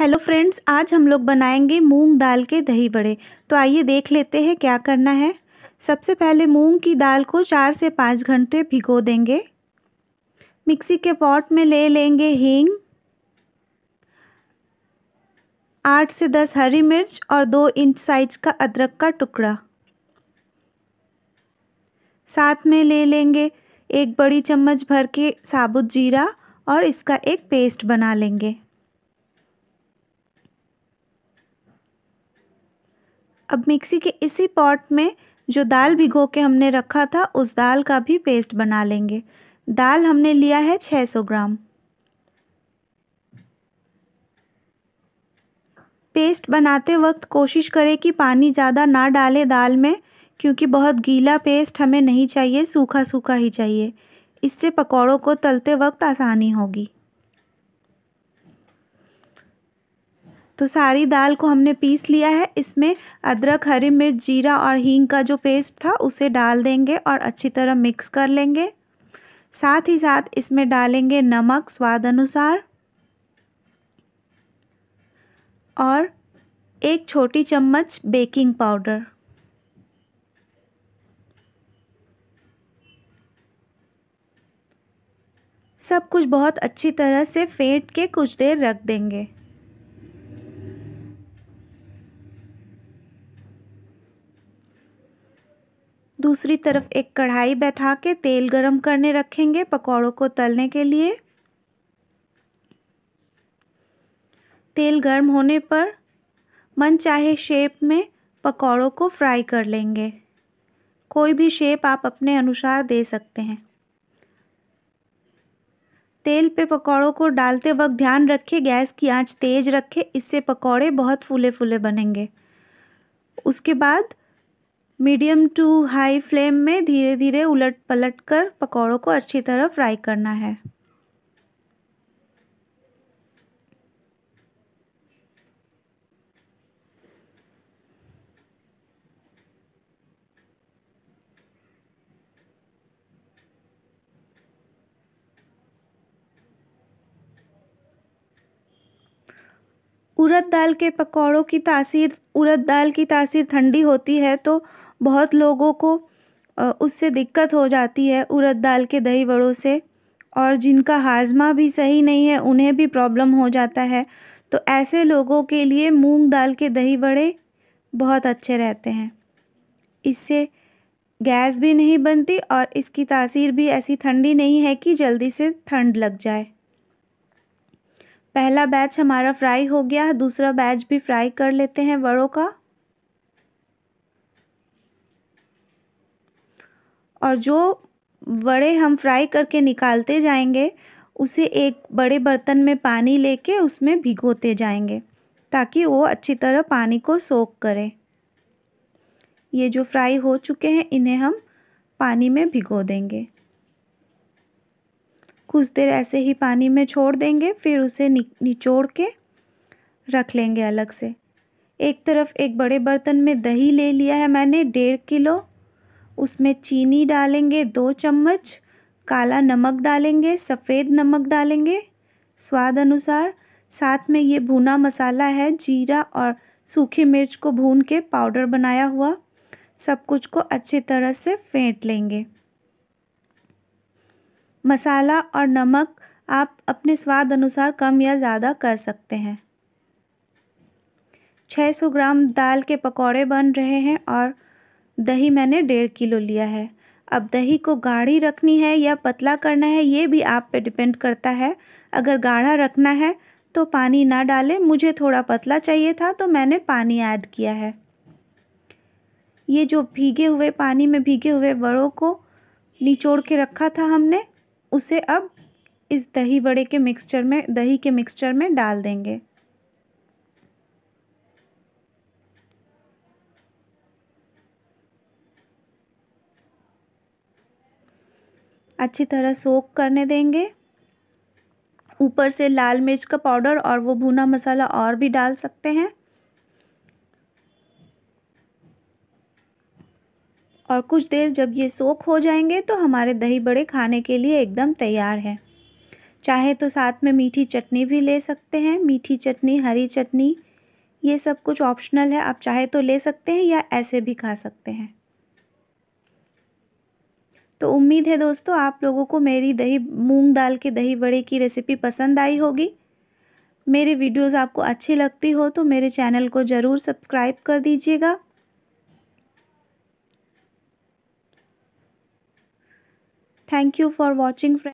Hello friends आज हम लोग बनाएंगे मूंग दाल के दही बड़े तो आइए देख लेते हैं क्या करना है सबसे पहले मूंग की दाल को चार से पाँच घंटे भिगो देंगे मिक्सी के पॉट में ले लेंगे हींग आठ से दस हरी मिर्च और दो इंच साइज का अदरक का टुकड़ा साथ में ले लेंगे एक बड़ी चम्मच भर के साबुत जीरा और इसका एक पेस्ट बना लेंगे अब मिक्सी के इसी पॉट में जो दाल भिगो के हमने रखा था उस दाल का भी पेस्ट बना लेंगे दाल हमने लिया है 600 ग्राम पेस्ट बनाते वक्त कोशिश करें कि पानी ज़्यादा ना डालें दाल में क्योंकि बहुत गीला पेस्ट हमें नहीं चाहिए सूखा सूखा ही चाहिए इससे पकौड़ों को तलते वक्त आसानी होगी तो सारी दाल को हमने पीस लिया है इसमें अदरक हरी मिर्च जीरा और हींग का जो पेस्ट था उसे डाल देंगे और अच्छी तरह मिक्स कर लेंगे साथ ही साथ इसमें डालेंगे नमक स्वाद अनुसार और एक छोटी चम्मच बेकिंग पाउडर सब कुछ बहुत अच्छी तरह से फेंट के कुछ देर रख देंगे दूसरी तरफ एक कढ़ाई बैठा के तेल गरम करने रखेंगे पकौड़ों को तलने के लिए तेल गर्म होने पर मन चाहे शेप में पकौड़ों को फ्राई कर लेंगे कोई भी शेप आप अपने अनुसार दे सकते हैं तेल पे पकौड़ों को डालते वक्त ध्यान रखें गैस की आंच तेज़ रखें इससे पकौड़े बहुत फूले फूले बनेंगे उसके बाद मीडियम टू हाई फ्लेम में धीरे धीरे उलट पलट कर पकौड़ों को अच्छी तरह फ्राई करना है उड़द दाल के पकौड़ों की तासीर उड़द दाल की तासीर ठंडी होती है तो बहुत लोगों को उससे दिक्कत हो जाती है उड़द दाल के दही बड़ों से और जिनका हाजमा भी सही नहीं है उन्हें भी प्रॉब्लम हो जाता है तो ऐसे लोगों के लिए मूंग दाल के दही बड़े बहुत अच्छे रहते हैं इससे गैस भी नहीं बनती और इसकी तासीर भी ऐसी ठंडी नहीं है कि जल्दी से ठंड लग जाए पहला बैच हमारा फ्राई हो गया दूसरा बैच भी फ्राई कर लेते हैं वड़ों का और जो वड़े हम फ्राई करके निकालते जाएंगे उसे एक बड़े बर्तन में पानी लेके उसमें भिगोते जाएंगे ताकि वो अच्छी तरह पानी को सोख करें ये जो फ्राई हो चुके हैं इन्हें हम पानी में भिगो देंगे कुछ देर ऐसे ही पानी में छोड़ देंगे फिर उसे निचोड़ के रख लेंगे अलग से एक तरफ एक बड़े बर्तन में दही ले लिया है मैंने डेढ़ किलो उसमें चीनी डालेंगे दो चम्मच काला नमक डालेंगे सफ़ेद नमक डालेंगे स्वाद अनुसार साथ में ये भुना मसाला है जीरा और सूखी मिर्च को भून के पाउडर बनाया हुआ सब कुछ को अच्छी तरह से फेंट लेंगे मसाला और नमक आप अपने स्वाद अनुसार कम या ज़्यादा कर सकते हैं 600 ग्राम दाल के पकौड़े बन रहे हैं और दही मैंने डेढ़ किलो लिया है अब दही को गाढ़ी रखनी है या पतला करना है ये भी आप पे डिपेंड करता है अगर गाढ़ा रखना है तो पानी ना डालें मुझे थोड़ा पतला चाहिए था तो मैंने पानी ऐड किया है ये जो भीगे हुए पानी में भीगे हुए बड़ों को निचोड़ के रखा था हमने उसे अब इस दही बड़े के मिक्सचर में दही के मिक्सचर में डाल देंगे अच्छी तरह सोख करने देंगे ऊपर से लाल मिर्च का पाउडर और वो भुना मसाला और भी डाल सकते हैं और कुछ देर जब ये सोख हो जाएंगे तो हमारे दही बड़े खाने के लिए एकदम तैयार हैं चाहे तो साथ में मीठी चटनी भी ले सकते हैं मीठी चटनी हरी चटनी ये सब कुछ ऑप्शनल है आप चाहे तो ले सकते हैं या ऐसे भी खा सकते हैं तो उम्मीद है दोस्तों आप लोगों को मेरी दही मूंग दाल के दही बड़े की रेसिपी पसंद आई होगी मेरे वीडियोस आपको अच्छी लगती हो तो मेरे चैनल को ज़रूर सब्सक्राइब कर दीजिएगा Thank you for watching friends.